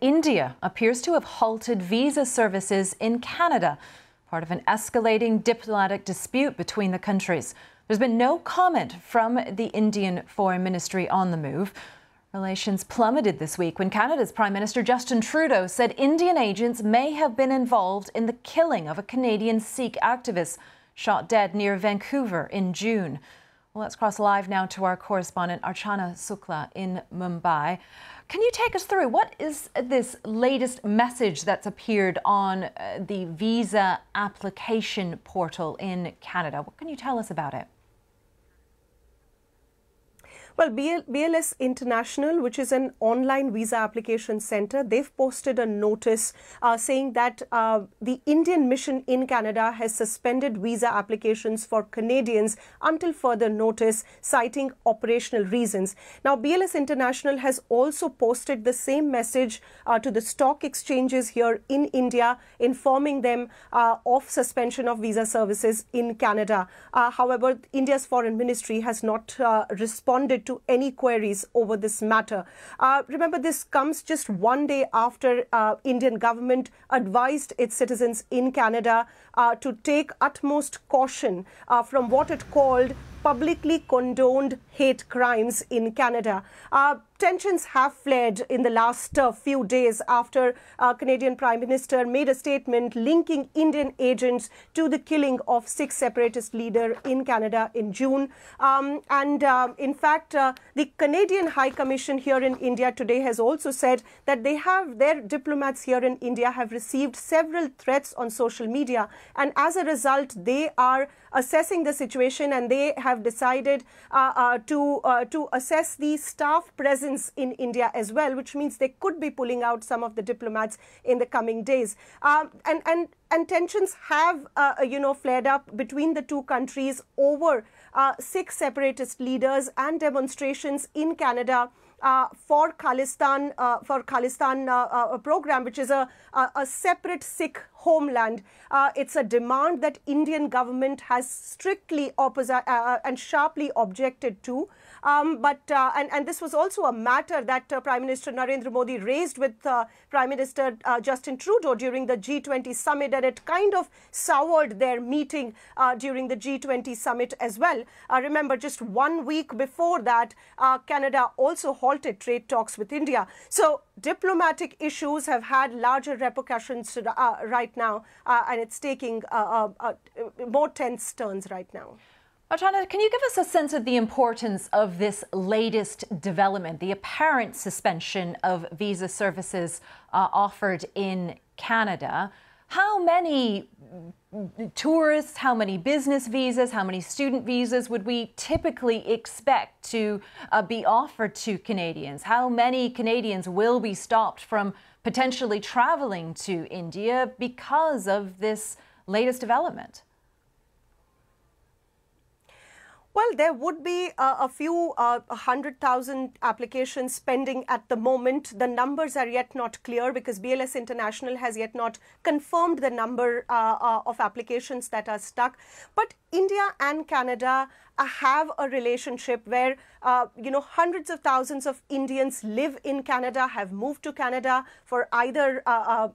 India appears to have halted visa services in Canada, part of an escalating diplomatic dispute between the countries. There's been no comment from the Indian Foreign Ministry on the move. Relations plummeted this week when Canada's Prime Minister Justin Trudeau said Indian agents may have been involved in the killing of a Canadian Sikh activist shot dead near Vancouver in June. Well, let's cross live now to our correspondent Archana Sukla in Mumbai. Can you take us through what is this latest message that's appeared on uh, the visa application portal in Canada? What can you tell us about it? Well, BLS International, which is an online visa application center, they've posted a notice uh, saying that uh, the Indian mission in Canada has suspended visa applications for Canadians until further notice, citing operational reasons. Now, BLS International has also posted the same message uh, to the stock exchanges here in India, informing them uh, of suspension of visa services in Canada. Uh, however, India's foreign ministry has not uh, responded responded to any queries over this matter. Uh, remember, this comes just one day after uh, Indian government advised its citizens in Canada uh, to take utmost caution uh, from what it called publicly condoned hate crimes in Canada. Uh, tensions have flared in the last uh, few days after uh, Canadian Prime Minister made a statement linking Indian agents to the killing of six separatist leader in Canada in June. Um, and uh, in fact, uh, the Canadian High Commission here in India today has also said that they have their diplomats here in India have received several threats on social media, and as a result, they are assessing the situation and they have decided uh, uh, to to assess the staff presence presence in India as well, which means they could be pulling out some of the diplomats in the coming days. Um, and, and, and tensions have, uh, uh, you know, flared up between the two countries over uh, six separatist leaders and demonstrations in Canada. Uh, for Khalistan, uh, for Khalistan uh, program, which is a, a, a separate Sikh homeland. Uh, it's a demand that Indian government has strictly opposite uh, uh, and sharply objected to. Um, but uh, and, and this was also a matter that uh, Prime Minister Narendra Modi raised with uh, Prime Minister Justin Trudeau during the G20 summit, and it kind of soured their meeting during the G20 summit as well. remember, just one week before that, Canada also halted trade talks with India. So diplomatic issues have had larger repercussions uh, right now, uh, and it's taking uh, uh, uh, more tense turns right now. Archana, can you give us a sense of the importance of this latest development, the apparent suspension of visa services offered in Canada? how many tourists, how many business visas, how many student visas would we typically expect to uh, be offered to Canadians? How many Canadians will be stopped from potentially traveling to India because of this latest development? Well, there would be uh, a few uh, 100,000 applications pending at the moment. The numbers are yet not clear because BLS International has yet not confirmed the number uh, uh, of applications that are stuck. But India and Canada uh, have a relationship where, uh, you know, hundreds of thousands of Indians live in Canada, have moved to Canada for either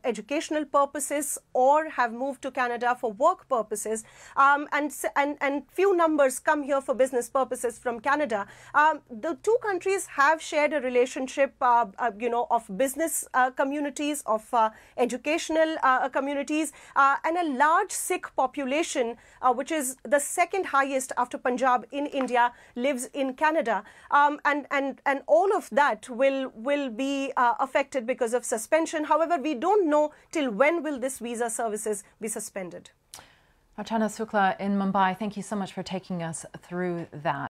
educational purposes or have moved to Canada for work purposes. Um, and, and, and few numbers come here for business purposes from Canada. Um, the two countries have shared a relationship, uh, uh, you know, of business uh, communities, of uh, educational uh, communities, and a large Sikh population, which is the second highest after Punjab in India, lives in Canada, um, and and and all of that will will be affected because of suspension. However, we don't know till when will this visa services be suspended. Archana Sukla in Mumbai, thank you so much for taking us through that.